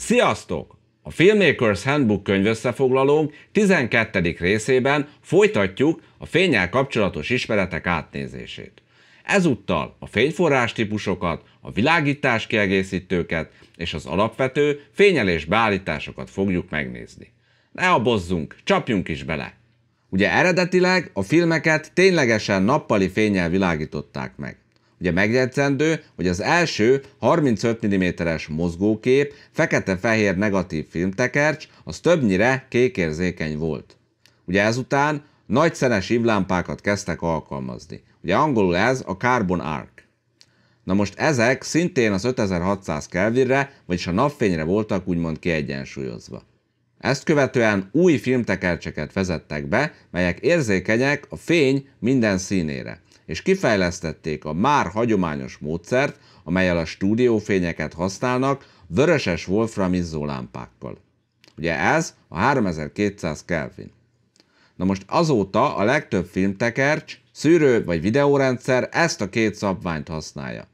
Sziasztok! A Filmmakers Handbook összefoglalónk 12. részében folytatjuk a fényel kapcsolatos ismeretek átnézését. Ezúttal a fényforrás típusokat, a világítás kiegészítőket és az alapvető fényelés beállításokat fogjuk megnézni. Ne abozzunk, csapjunk is bele! Ugye eredetileg a filmeket ténylegesen nappali fényel világították meg. Ugye megjegyzendő, hogy az első 35 mm-es mozgókép, fekete-fehér negatív filmtekercs, az többnyire kékérzékeny volt. Ugye ezután nagy szenes ívlámpákat kezdtek alkalmazni. Ugye angolul ez a Carbon Arc. Na most ezek szintén az 5600 Kelvinre, vagyis a napfényre voltak úgymond kiegyensúlyozva. Ezt követően új filmtekercseket vezettek be, melyek érzékenyek a fény minden színére és kifejlesztették a már hagyományos módszert, amelyel a stúdiófényeket használnak vöröses wolfram izzólámpákkal. Ugye ez a 3200 Kelvin. Na most azóta a legtöbb filmtekercs, szűrő vagy videórendszer ezt a két szabványt használja.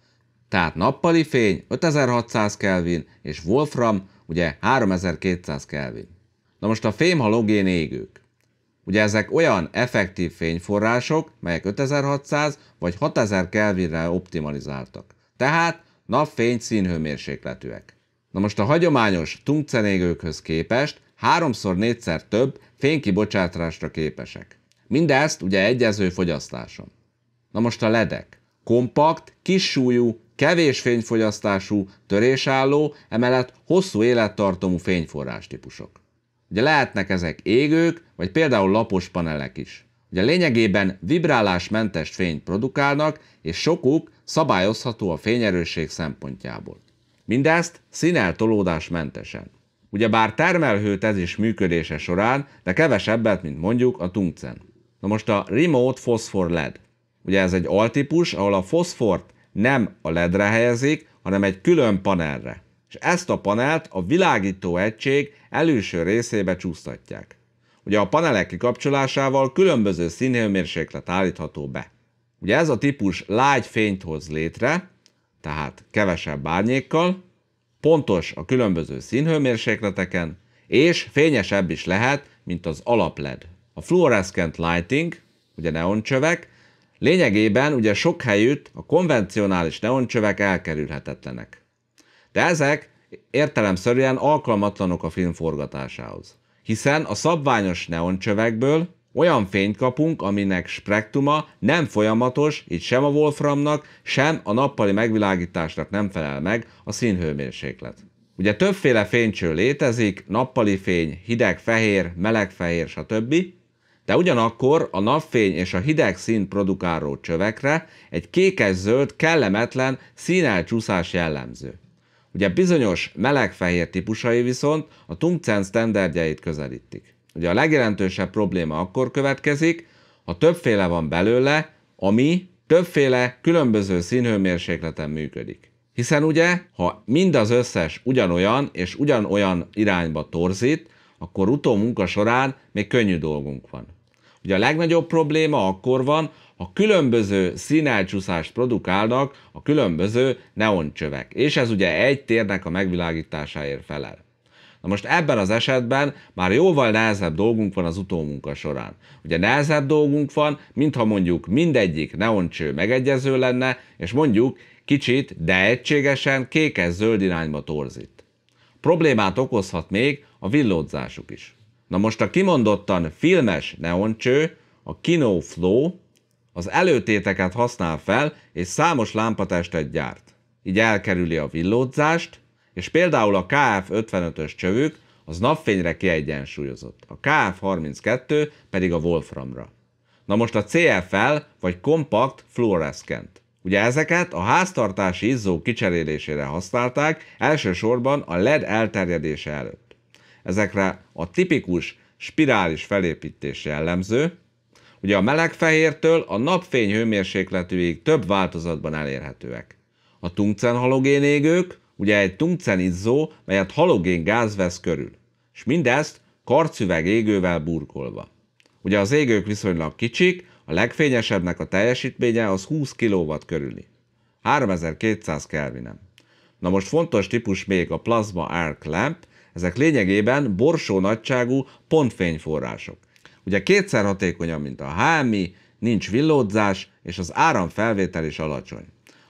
Tehát nappali fény 5600 Kelvin és Wolfram ugye 3200 Kelvin. Na most a fémhalogén égők. Ugye ezek olyan effektív fényforrások, melyek 5600 vagy 6000 Kelvinre optimalizáltak. Tehát napfény színhőmérsékletűek. Na most a hagyományos tungcenégőkhöz képest háromszor négyszer több fénykibocsátásra képesek. Mindezt ugye egyező fogyasztáson. Na most a ledek. Kompakt, kis súlyú, kevés fényfogyasztású, törésálló, emellett hosszú élettartamú fényforrás típusok. Ugye lehetnek ezek égők, vagy például lapos panelek is. Ugye lényegében vibrálásmentes fényt produkálnak, és sokuk szabályozható a fényerősség szempontjából. Mindezt mentesen. Ugye Ugyebár termelhőt ez is működése során, de kevesebbet, mint mondjuk a tungcen. Na most a Remote Phosphor LED. Ugye ez egy altípus, ahol a foszfort nem a ledre helyezik, hanem egy külön panelre és ezt a panelt a világító egység előső részébe csúsztatják. Ugye a panelek kikapcsolásával különböző színhőmérséklet állítható be. Ugye ez a típus lágy fényt hoz létre, tehát kevesebb árnyékkal, pontos a különböző színhőmérsékleteken, és fényesebb is lehet, mint az alapled. A fluorescent lighting, ugye neoncsövek, lényegében ugye sok helyütt a konvencionális neoncsövek elkerülhetetlenek. De ezek értelemszerűen alkalmatlanok a film forgatásához. Hiszen a szabványos neoncsövekből olyan fényt kapunk, aminek spektruma nem folyamatos, így sem a Wolframnak, sem a nappali megvilágításnak nem felel meg a színhőmérséklet. Ugye többféle fénycső létezik, nappali fény, hideg fehér, meleg fehér, stb. De ugyanakkor a napfény és a hideg szín produkáló csövekre egy kékes-zöld, kellemetlen színelcsúszás jellemző. Ugye bizonyos melegfehér típusai viszont a tungcen standardjait közelítik. Ugye a legjelentősebb probléma akkor következik, ha többféle van belőle, ami többféle különböző színhőmérsékleten működik. Hiszen ugye, ha mind az összes ugyanolyan és ugyanolyan irányba torzít, akkor utómunka során még könnyű dolgunk van. Ugye a legnagyobb probléma akkor van, ha különböző színelcsúszást produkálnak a különböző neoncsövek, és ez ugye egy térnek a megvilágításáért felel. Na most ebben az esetben már jóval nehezebb dolgunk van az utómunka során. Ugye nehezebb dolgunk van, mintha mondjuk mindegyik neoncső megegyező lenne, és mondjuk kicsit, de egységesen kékes-zöld irányba torzít. Problémát okozhat még a villódzásuk is. Na most a kimondottan filmes neoncső, a Kino Flow, az előtéteket használ fel, és számos lámpatestet gyárt. Így elkerüli a villódzást, és például a KF55-ös csövük az napfényre kiegyensúlyozott, a KF32 pedig a Wolframra. Na most a CFL vagy kompakt fluoreszkent. Ugye ezeket a háztartási izzó kicserélésére használták, elsősorban a LED elterjedése előtt. Ezekre a tipikus spirális felépítés jellemző, Ugye a melegfehértől a napfény hőmérsékletűig több változatban elérhetőek. A tungcen halogén égők, ugye egy tungcen izzó, melyet halogén gáz vesz körül, és mindezt karcüveg égővel burkolva. Ugye az égők viszonylag kicsik, a legfényesebbnek a teljesítménye az 20 kW körüli. 3200 Kelvinem. Na most fontos típus még a plasma arc lamp, ezek lényegében borsó nagyságú pontfényforrások. Ugye kétszer hatékonyabb, mint a hámi, nincs villódzás, és az áramfelvétel is alacsony.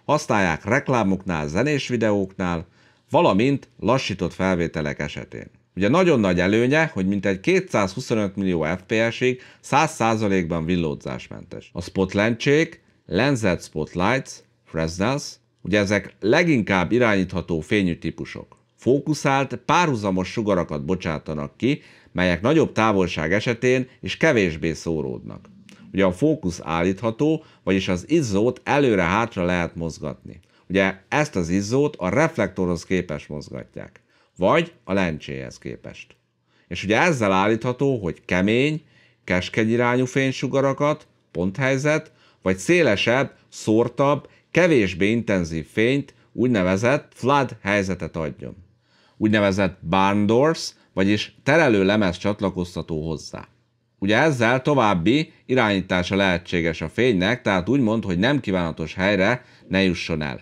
Használják reklámoknál, zenés videóknál, valamint lassított felvételek esetén. Ugye nagyon nagy előnye, hogy mintegy 225 millió FPS-ig 100%-ban villódzásmentes. A spotlencsék, lensed spotlights, fresnels, ugye ezek leginkább irányítható fényű típusok. Fókuszált, párhuzamos sugarakat bocsátanak ki, melyek nagyobb távolság esetén is kevésbé szóródnak. Ugye a fókusz állítható, vagyis az izzót előre-hátra lehet mozgatni. Ugye ezt az izzót a reflektorhoz képes mozgatják, vagy a lencséhez képest. És ugye ezzel állítható, hogy kemény, keskeny irányú fénysugarakat, ponthelyzet, vagy szélesebb, szórtabb, kevésbé intenzív fényt, úgynevezett flood helyzetet adjon. Úgynevezett barn doors, vagyis terelő lemez csatlakoztató hozzá. Ugye ezzel további irányítása lehetséges a fénynek, tehát úgy mond, hogy nem kívánatos helyre ne jusson el.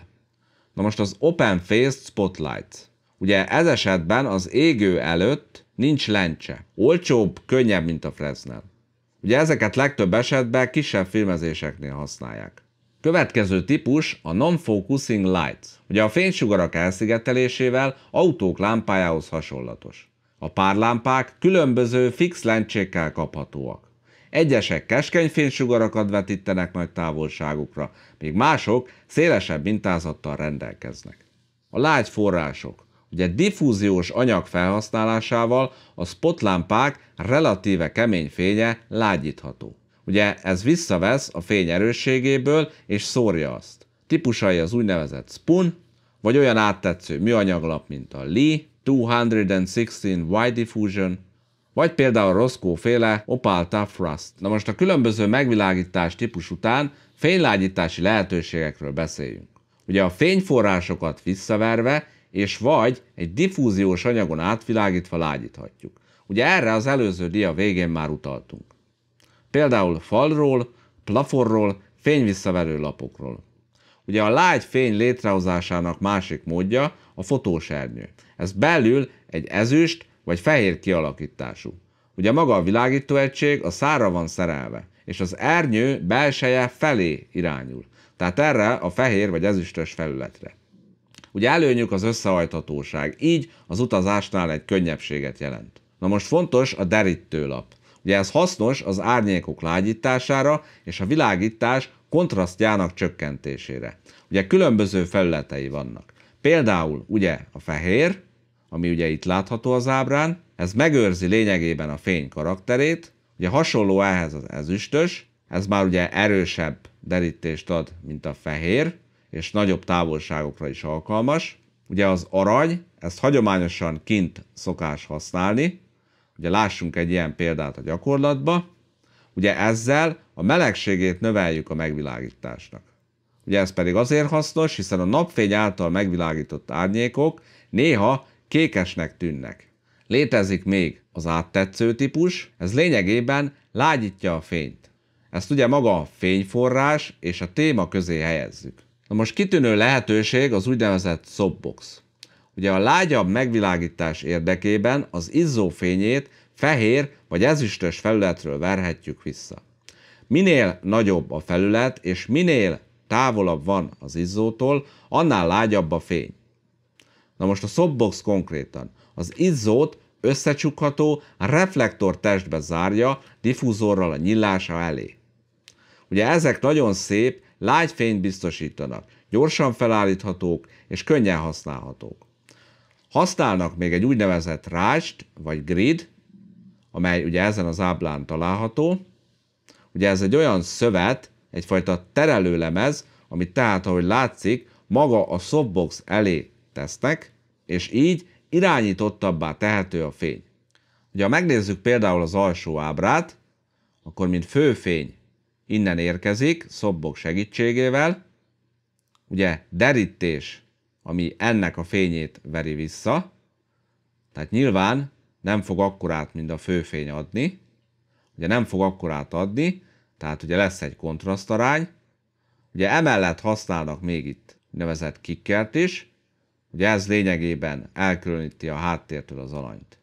Na most az Open Faced Spotlight. Ugye ez esetben az égő előtt nincs lencse. Olcsóbb, könnyebb, mint a Fresnel. Ugye ezeket legtöbb esetben kisebb filmezéseknél használják. Következő típus a non-focusing light. Ugye a fénysugarak elszigetelésével autók lámpájához hasonlatos. A párlámpák különböző fix lencsékkel kaphatóak. Egyesek keskeny fénysugarakat vetítenek nagy távolságukra, míg mások szélesebb mintázattal rendelkeznek. A lágy források, ugye diffúziós anyag felhasználásával a spotlámpák relatíve kemény fénye lágyítható. Ugye ez visszavesz a fény erősségéből és szórja azt. Típusai az úgynevezett spun, vagy olyan áttetsző műanyaglap, mint a Li, 216 Wide Diffusion, vagy például Roscoe féle Opal Tough Rust. Na most a különböző megvilágítás típus után fénylágyítási lehetőségekről beszéljünk. Ugye a fényforrásokat visszaverve és vagy egy diffúziós anyagon átvilágítva lágyíthatjuk. Ugye erre az előző dia végén már utaltunk. Például falról, plaforról, fényvisszaverő lapokról. Ugye a lágy fény létrehozásának másik módja a fotósernyő. Ez belül egy ezüst vagy fehér kialakítású. Ugye maga a világítóegység a szára van szerelve, és az ernyő belseje felé irányul. Tehát erre a fehér vagy ezüstös felületre. Ugye előnyük az összehajthatóság, így az utazásnál egy könnyebbséget jelent. Na most fontos a derítőlap. Ugye ez hasznos az árnyékok lágyítására, és a világítás kontrasztjának csökkentésére. Ugye különböző felületei vannak. Például ugye a fehér, ami ugye itt látható az ábrán, ez megőrzi lényegében a fény karakterét, ugye hasonló ehhez az ezüstös, ez már ugye erősebb derítést ad, mint a fehér, és nagyobb távolságokra is alkalmas. Ugye az arany, ezt hagyományosan kint szokás használni, ugye lássunk egy ilyen példát a gyakorlatba, Ugye ezzel a melegségét növeljük a megvilágításnak. Ugye ez pedig azért hasznos, hiszen a napfény által megvilágított árnyékok néha kékesnek tűnnek. Létezik még az áttetsző típus, ez lényegében lágyítja a fényt. Ezt ugye maga a fényforrás és a téma közé helyezzük. Na most kitűnő lehetőség az úgynevezett softbox. Ugye a lágyabb megvilágítás érdekében az izzó fényét fehér vagy ezüstös felületről verhetjük vissza. Minél nagyobb a felület, és minél távolabb van az izzótól, annál lágyabb a fény. Na most a softbox konkrétan. Az izzót összecsukható, reflektor testbe zárja, diffúzorral a nyillása elé. Ugye ezek nagyon szép, lágy fényt biztosítanak, gyorsan felállíthatók és könnyen használhatók. Használnak még egy úgynevezett rást vagy grid, amely ugye ezen az áblán található. Ugye ez egy olyan szövet, egyfajta terelőlemez, amit tehát, ahogy látszik, maga a softbox elé tesznek, és így irányítottabbá tehető a fény. Ugye ha megnézzük például az alsó ábrát, akkor mint főfény innen érkezik, szobbok segítségével, ugye derítés, ami ennek a fényét veri vissza, tehát nyilván nem fog akkorát, mint a főfény adni, ugye nem fog akkorát adni, tehát ugye lesz egy kontrasztarány, ugye emellett használnak még itt nevezett kickert is, ugye ez lényegében elkülöníti a háttértől az alanyt.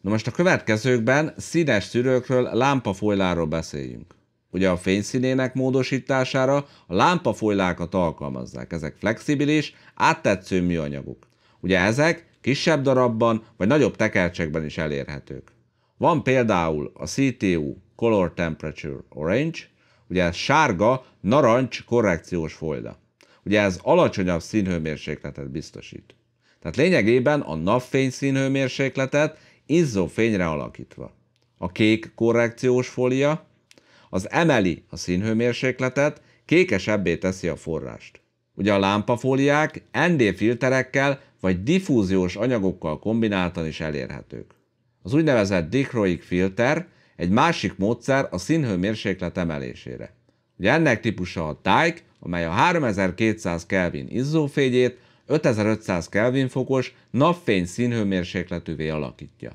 Na most a következőkben színes szűrőkről, lámpafolyláról beszéljünk. Ugye a fényszínének módosítására a lámpafolylákat alkalmazzák, ezek flexibilis, áttetsző műanyagok. Ugye ezek kisebb darabban vagy nagyobb tekercsekben is elérhetők. Van például a CTU Color Temperature Orange, ugye ez sárga, narancs korrekciós folda. Ugye ez alacsonyabb színhőmérsékletet biztosít. Tehát lényegében a napfény színhőmérsékletet fényre alakítva. A kék korrekciós folia az emeli a színhőmérsékletet, kékesebbé teszi a forrást. Ugye a lámpafóliák ND filterekkel vagy diffúziós anyagokkal kombináltan is elérhetők. Az úgynevezett dichroic filter egy másik módszer a színhőmérséklet emelésére. Ugye ennek típusa a tájk, amely a 3200 Kelvin izzófényét 5500 Kelvin fokos napfény színhőmérsékletűvé alakítja.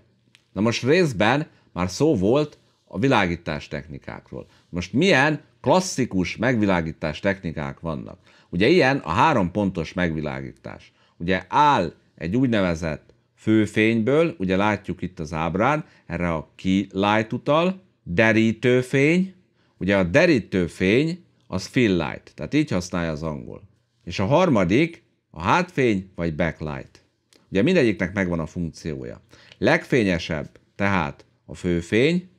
Na most részben már szó volt a világítás technikákról. Most milyen klasszikus megvilágítás technikák vannak? Ugye ilyen a három pontos megvilágítás ugye áll egy úgynevezett főfényből, ugye látjuk itt az ábrán, erre a key light utal, derítőfény, ugye a derítőfény az fill light, tehát így használja az angol. És a harmadik a hátfény vagy backlight. Ugye mindegyiknek megvan a funkciója. Legfényesebb tehát a főfény,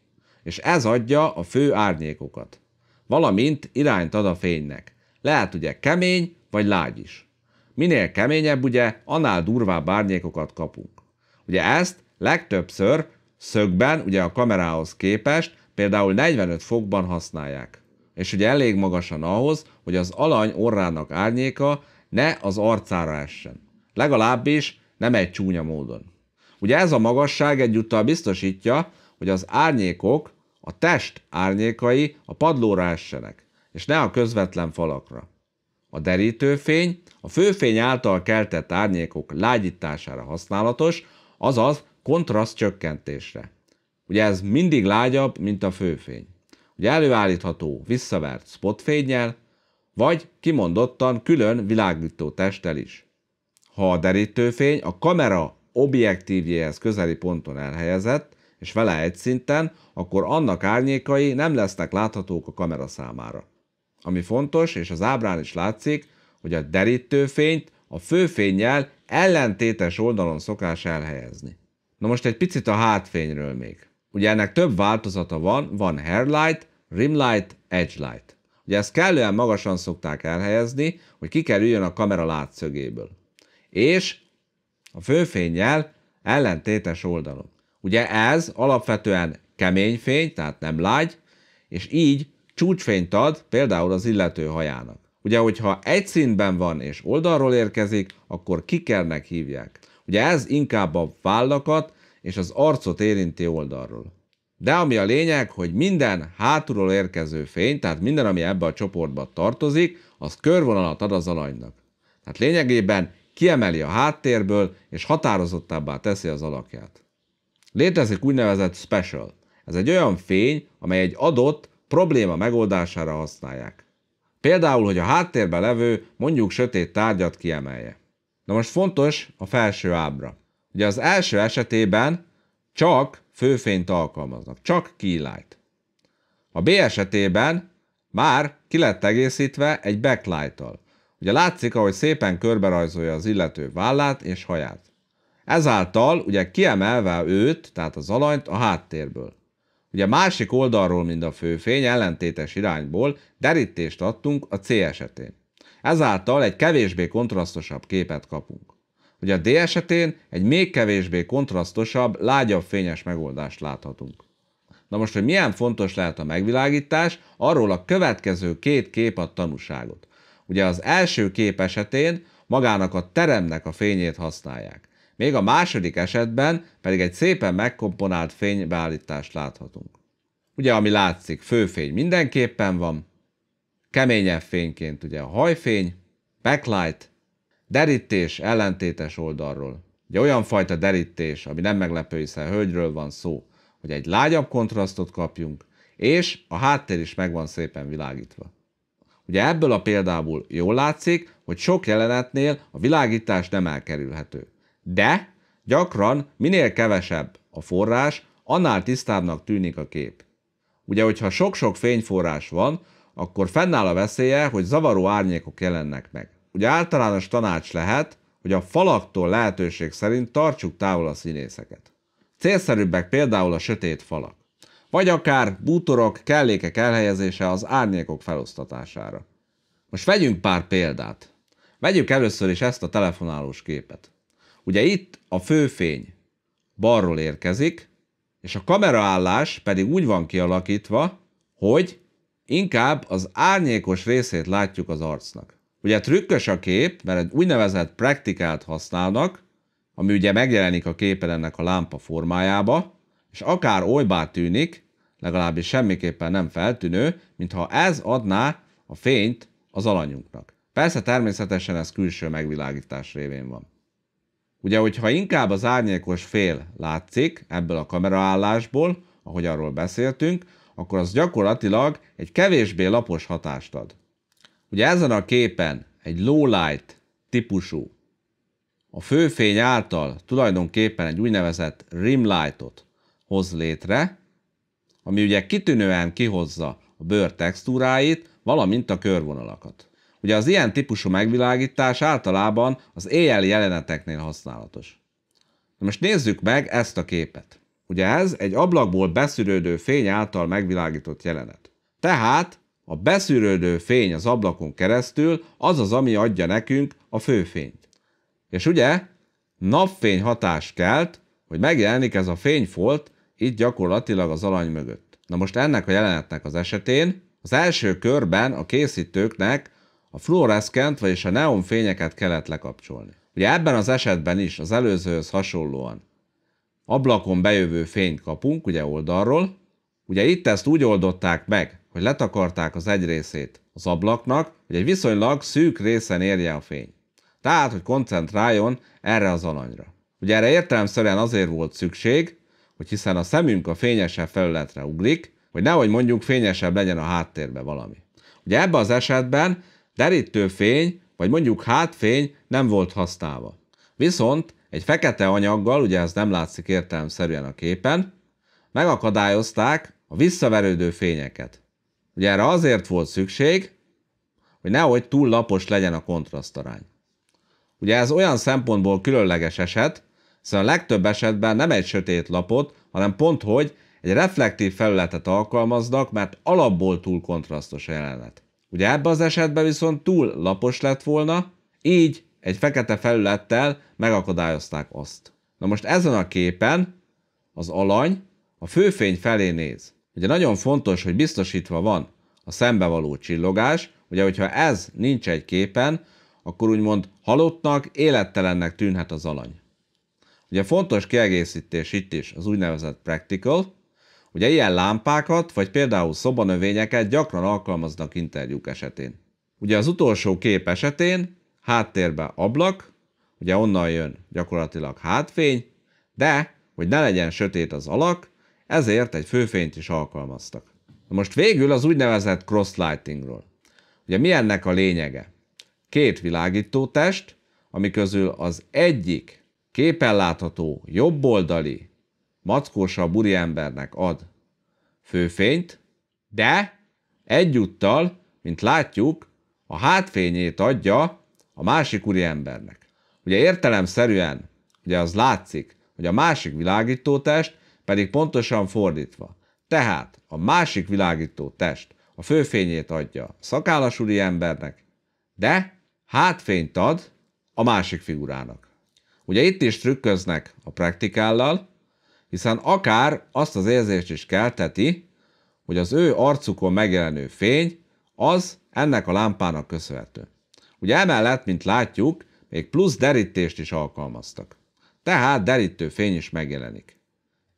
és ez adja a fő árnyékokat. Valamint irányt ad a fénynek. Lehet ugye kemény vagy lágy is. Minél keményebb, ugye, annál durvább árnyékokat kapunk. Ugye ezt legtöbbször szögben, ugye a kamerához képest, például 45 fokban használják. És ugye elég magasan ahhoz, hogy az alany orrának árnyéka ne az arcára essen. Legalábbis nem egy csúnya módon. Ugye ez a magasság egyúttal biztosítja, hogy az árnyékok, a test árnyékai a padlóra essenek, és ne a közvetlen falakra. A derítőfény a főfény által keltett árnyékok lágyítására használatos, azaz kontraszt csökkentésre. Ugye ez mindig lágyabb, mint a főfény. Ugye előállítható visszavert spotfényjel, vagy kimondottan külön világító testtel is. Ha a derítőfény a kamera objektívjéhez közeli ponton elhelyezett, és vele egy szinten, akkor annak árnyékai nem lesznek láthatók a kamera számára. Ami fontos, és az ábrán is látszik, hogy a derítőfényt a főfényjel ellentétes oldalon szokás elhelyezni. Na most egy picit a hátfényről még. Ugye ennek több változata van, van hairlight, rimlight, edgelight. Ugye ezt kellően magasan szokták elhelyezni, hogy kikerüljön a kamera látszögéből. És a főfényjel ellentétes oldalon. Ugye ez alapvetően kemény fény, tehát nem lágy, és így csúcsfényt ad például az illető hajának. Ugye, hogyha egy színben van és oldalról érkezik, akkor kikernek hívják. Ugye ez inkább a vállakat és az arcot érinti oldalról. De ami a lényeg, hogy minden hátulról érkező fény, tehát minden, ami ebbe a csoportba tartozik, az körvonalat ad az alanynak. Tehát lényegében kiemeli a háttérből, és határozottabbá teszi az alakját. Létezik úgynevezett special. Ez egy olyan fény, amely egy adott, probléma megoldására használják. Például, hogy a háttérben levő, mondjuk sötét tárgyat kiemelje. Na most fontos a felső ábra. Ugye az első esetében csak főfényt alkalmaznak, csak keylight. A B esetében már ki lett egészítve egy backlight-tal. Ugye látszik, ahogy szépen körberajzolja az illető vállát és haját. Ezáltal ugye kiemelve őt, tehát az alanyt a háttérből. Ugye a másik oldalról, mint a főfény, ellentétes irányból derítést adtunk a C esetén. Ezáltal egy kevésbé kontrasztosabb képet kapunk. Ugye a D esetén egy még kevésbé kontrasztosabb, lágyabb fényes megoldást láthatunk. Na most, hogy milyen fontos lehet a megvilágítás, arról a következő két kép ad tanúságot. Ugye az első kép esetén magának a teremnek a fényét használják. Még a második esetben pedig egy szépen megkomponált fénybeállítást láthatunk. Ugye, ami látszik, főfény mindenképpen van, keményebb fényként ugye a hajfény, backlight, derítés ellentétes oldalról. Ugye olyan fajta derítés, ami nem meglepő, hiszen hölgyről van szó, hogy egy lágyabb kontrasztot kapjunk, és a háttér is meg van szépen világítva. Ugye ebből a példából jól látszik, hogy sok jelenetnél a világítás nem elkerülhető. De gyakran minél kevesebb a forrás, annál tisztábbnak tűnik a kép. Ugye, hogyha sok-sok fényforrás van, akkor fennáll a veszélye, hogy zavaró árnyékok jelennek meg. Ugye általános tanács lehet, hogy a falaktól lehetőség szerint tartsuk távol a színészeket. Célszerűbbek például a sötét falak, vagy akár bútorok, kellékek elhelyezése az árnyékok felosztatására. Most vegyünk pár példát. Vegyük először is ezt a telefonálós képet. Ugye itt a főfény balról érkezik, és a kameraállás pedig úgy van kialakítva, hogy inkább az árnyékos részét látjuk az arcnak. Ugye trükkös a kép, mert egy úgynevezett praktikát használnak, ami ugye megjelenik a képen ennek a lámpa formájába, és akár olybá tűnik, legalábbis semmiképpen nem feltűnő, mintha ez adná a fényt az alanyunknak. Persze természetesen ez külső megvilágítás révén van. Ugye, hogyha inkább az árnyékos fél látszik ebből a kameraállásból, ahogy arról beszéltünk, akkor az gyakorlatilag egy kevésbé lapos hatást ad. Ugye ezen a képen egy low light típusú, a főfény által tulajdonképpen egy úgynevezett rim lightot hoz létre, ami ugye kitűnően kihozza a bőr textúráit, valamint a körvonalakat. Ugye az ilyen típusú megvilágítás általában az éjjel jeleneteknél használatos. Na most nézzük meg ezt a képet. Ugye ez egy ablakból beszűrődő fény által megvilágított jelenet. Tehát a beszűrődő fény az ablakon keresztül az az, ami adja nekünk a főfényt. És ugye napfény hatás kelt, hogy megjelenik ez a fényfolt itt gyakorlatilag az alany mögött. Na most ennek a jelenetnek az esetén az első körben a készítőknek a fluoreszkent, vagyis a fényeket kellett lekapcsolni. Ugye ebben az esetben is, az előzőhöz hasonlóan ablakon bejövő fényt kapunk, ugye oldalról. Ugye itt ezt úgy oldották meg, hogy letakarták az egy részét az ablaknak, hogy egy viszonylag szűk részen érje a fény. Tehát, hogy koncentráljon erre az alanyra. Ugye erre értelemszerűen azért volt szükség, hogy hiszen a szemünk a fényesebb felületre ugrik, hogy nehogy mondjuk fényesebb legyen a háttérbe valami. Ugye ebben az esetben Derítő fény, vagy mondjuk hátfény nem volt használva. Viszont egy fekete anyaggal, ugye ez nem látszik értelemszerűen a képen, megakadályozták a visszaverődő fényeket. Ugye erre azért volt szükség, hogy nehogy túl lapos legyen a kontrasztarány. Ugye ez olyan szempontból különleges eset, hiszen a legtöbb esetben nem egy sötét lapot, hanem pont hogy egy reflektív felületet alkalmaznak, mert alapból túl kontrasztos a jelenet. Ugye ebbe az esetben viszont túl lapos lett volna, így egy fekete felülettel megakadályozták azt. Na most ezen a képen az alany a főfény felé néz. Ugye nagyon fontos, hogy biztosítva van a szembevaló csillogás, ugye hogyha ez nincs egy képen, akkor úgymond halottnak, élettelennek tűnhet az alany. Ugye fontos kiegészítés itt is az úgynevezett practical, Ugye ilyen lámpákat, vagy például szobanövényeket gyakran alkalmaznak interjúk esetén. Ugye az utolsó kép esetén háttérbe ablak, ugye onnan jön gyakorlatilag hátfény, de, hogy ne legyen sötét az alak, ezért egy főfényt is alkalmaztak. Na most végül az úgynevezett cross lightingról. Ugye mi ennek a lényege? Két világító test, ami közül az egyik képen látható jobboldali mackósabb úriembernek ad főfényt, de egyúttal, mint látjuk, a hátfényét adja a másik úriembernek. Ugye értelemszerűen, ugye az látszik, hogy a másik világítótest pedig pontosan fordítva. Tehát a másik világító test a főfényét adja a szakállas embernek, de hátfényt ad a másik figurának. Ugye itt is trükköznek a praktikállal, hiszen akár azt az érzést is kelteti, hogy az ő arcukon megjelenő fény az ennek a lámpának köszönhető. Ugye emellett, mint látjuk, még plusz derítést is alkalmaztak. Tehát derítő fény is megjelenik.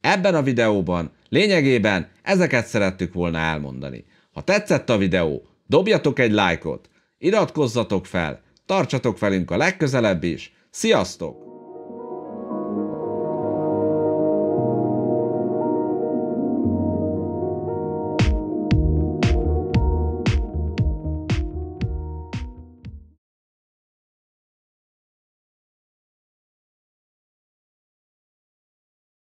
Ebben a videóban lényegében ezeket szerettük volna elmondani. Ha tetszett a videó, dobjatok egy lájkot, iratkozzatok fel, tartsatok velünk a legközelebb is. Sziasztok!